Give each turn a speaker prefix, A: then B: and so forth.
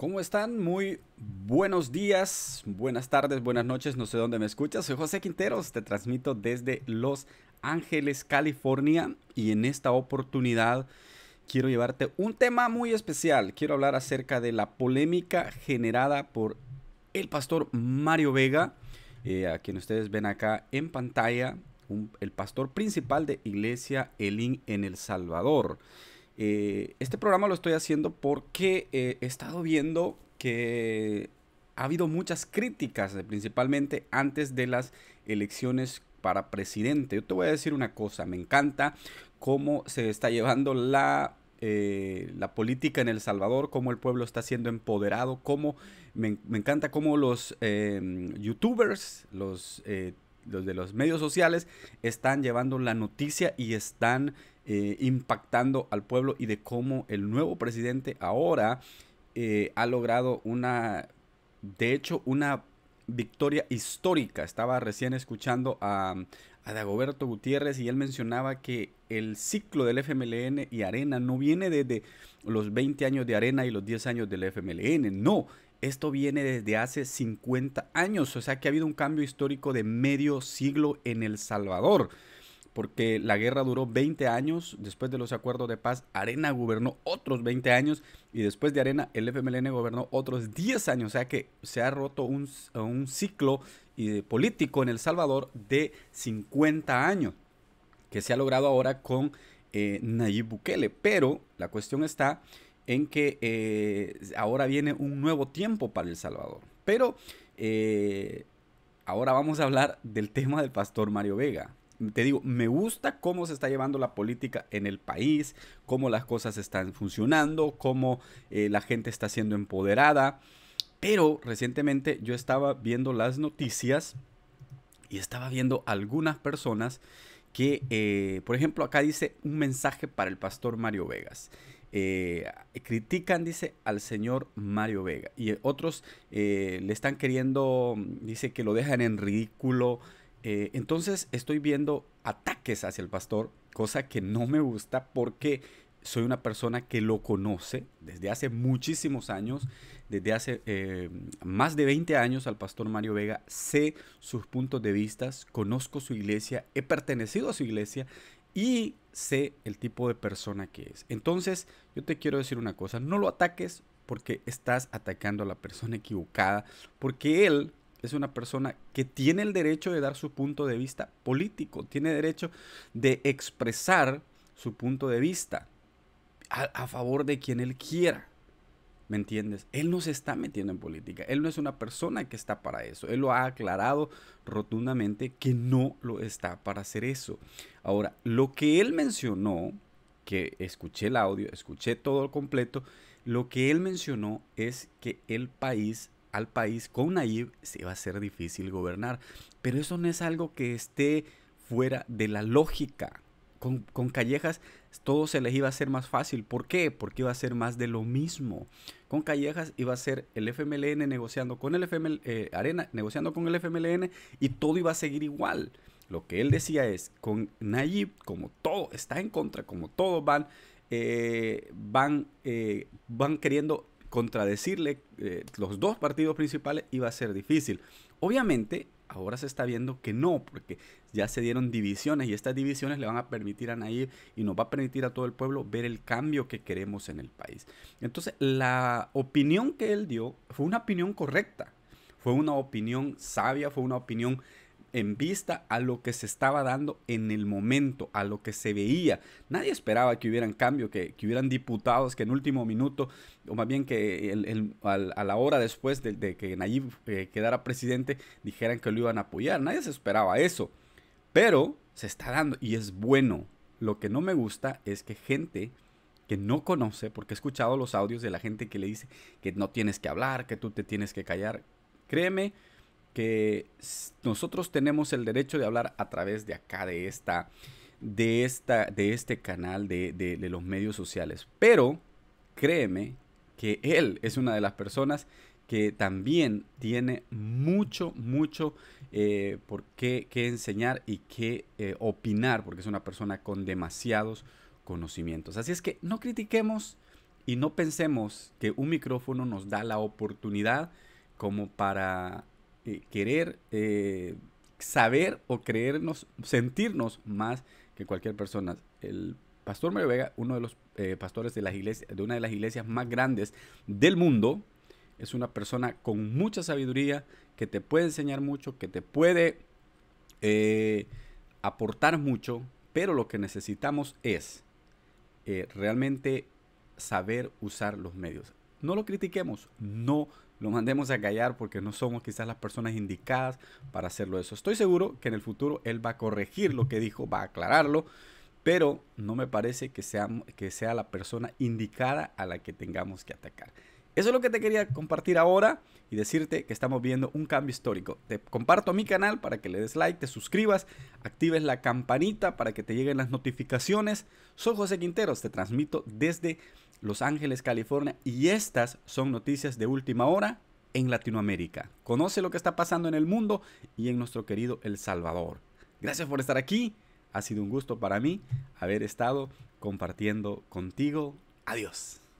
A: ¿Cómo están? Muy buenos días, buenas tardes, buenas noches, no sé dónde me escuchas. Soy José Quinteros, te transmito desde Los Ángeles, California y en esta oportunidad quiero llevarte un tema muy especial. Quiero hablar acerca de la polémica generada por el pastor Mario Vega, eh, a quien ustedes ven acá en pantalla, el pastor principal de Iglesia Elín en El Salvador. Eh, este programa lo estoy haciendo porque eh, he estado viendo que ha habido muchas críticas, eh, principalmente antes de las elecciones para presidente. Yo te voy a decir una cosa, me encanta cómo se está llevando la la política en El Salvador, cómo el pueblo está siendo empoderado, cómo me, encanta cómo los em, youtubers, los, los de los medios sociales, están llevando la noticia y están eh, impactando al pueblo y de cómo el nuevo presidente ahora eh, ha logrado una, de hecho, una victoria histórica. Estaba recién escuchando a, a Dagoberto Gutiérrez y él mencionaba que el ciclo del FMLN y Arena no viene desde los 20 años de Arena y los 10 años del FMLN, no. Esto viene desde hace 50 años, o sea que ha habido un cambio histórico de medio siglo en El Salvador porque la guerra duró 20 años, después de los acuerdos de paz, Arena gobernó otros 20 años y después de Arena el FMLN gobernó otros 10 años, o sea que se ha roto un, un ciclo político en El Salvador de 50 años, que se ha logrado ahora con eh, Nayib Bukele, pero la cuestión está en que eh, ahora viene un nuevo tiempo para El Salvador, pero eh, ahora vamos a hablar del tema del pastor Mario Vega te digo, me gusta cómo se está llevando la política en el país, cómo las cosas están funcionando, cómo eh, la gente está siendo empoderada. Pero recientemente yo estaba viendo las noticias y estaba viendo algunas personas que, eh, por ejemplo, acá dice un mensaje para el pastor Mario Vegas. Eh, critican, dice, al señor Mario Vega. Y otros le están queriendo, dice que lo dejan en ridículo, eh, entonces estoy viendo ataques hacia el pastor, cosa que no me gusta porque soy una persona que lo conoce desde hace muchísimos años, desde hace eh, más de 20 años al pastor Mario Vega, sé sus puntos de vista, conozco su iglesia, he pertenecido a su iglesia y sé el tipo de persona que es. Entonces yo te quiero decir una cosa, no lo ataques porque estás atacando a la persona equivocada, porque él es una persona que tiene el derecho de dar su punto de vista político, tiene derecho de expresar su punto de vista a, favor de quien él quiera. ¿Me entiendes? Él no se está metiendo en política. Él no es una persona que está para eso. Él lo ha aclarado rotundamente que no lo está para hacer eso. Ahora, lo que él mencionó, que escuché el audio, escuché todo el completo, lo que él mencionó es que el país al país con Nayib se va a ser difícil gobernar. Pero eso no es algo que esté fuera de la lógica. Con, con, Callejas todo se les iba a hacer más fácil. ¿Por qué? Porque iba a ser más de lo mismo. Con Callejas iba a ser el FMLN negociando con el FMLN, eh, Arena negociando con el FMLN y todo iba a seguir igual. Lo que él decía es, con Nayib, como todo está en contra, como todo van, eh, van, eh, van queriendo contradecirle eh, los dos partidos principales iba a ser difícil. Obviamente, ahora se está viendo que no, porque ya se dieron divisiones y estas divisiones le van a permitir a Nayib y nos va a permitir a todo el pueblo ver el cambio que queremos en el país. Entonces, la opinión que él dio fue una opinión correcta, fue una opinión sabia, fue una opinión en vista a lo que se estaba dando en el momento, a lo que se veía. Nadie esperaba que hubieran cambio, que, hubieran diputados que en último minuto, o más bien que a la hora después de, que Nayib eh, quedara presidente, dijeran que lo iban a apoyar. Nadie se esperaba eso. Pero se está dando y es bueno. Lo que no me gusta es que gente que no conoce, porque he escuchado los audios de la gente que le dice que no tienes que hablar, que tú te tienes que callar. Créeme, que nosotros tenemos el derecho de hablar a través de acá, de esta, de esta, de este canal, de, los medios sociales. Pero créeme que él es una de las personas que también tiene mucho, mucho eh, por qué, enseñar y qué eh, opinar, porque es una persona con demasiados conocimientos. Así es que no critiquemos y no pensemos que un micrófono nos da la oportunidad como para eh, querer eh, saber o creernos, sentirnos más que cualquier persona. El pastor Mario Vega, uno de los eh, pastores de, las iglesias, de una de las iglesias más grandes del mundo, es una persona con mucha sabiduría que te puede enseñar mucho, que te puede aportar mucho, pero lo que necesitamos es realmente saber usar los medios. No lo critiquemos, no lo mandemos a callar porque no somos quizás las personas indicadas para hacerlo eso. Estoy seguro que en el futuro él va a corregir lo que dijo, va a aclararlo, pero no me parece que sea, que sea la persona indicada a la que tengamos que atacar. Eso es lo que te quería compartir ahora y decirte que estamos viendo un cambio histórico. Te comparto mi canal para que le des like, te suscribas, actives la campanita para que te lleguen las notificaciones. Soy José Quinteros, te transmito desde los Ángeles, California. Y estas son noticias de última hora en Latinoamérica. Conoce lo que está pasando en el mundo y en nuestro querido El Salvador. Gracias por estar aquí. Ha sido un gusto para mí haber estado compartiendo contigo. Adiós.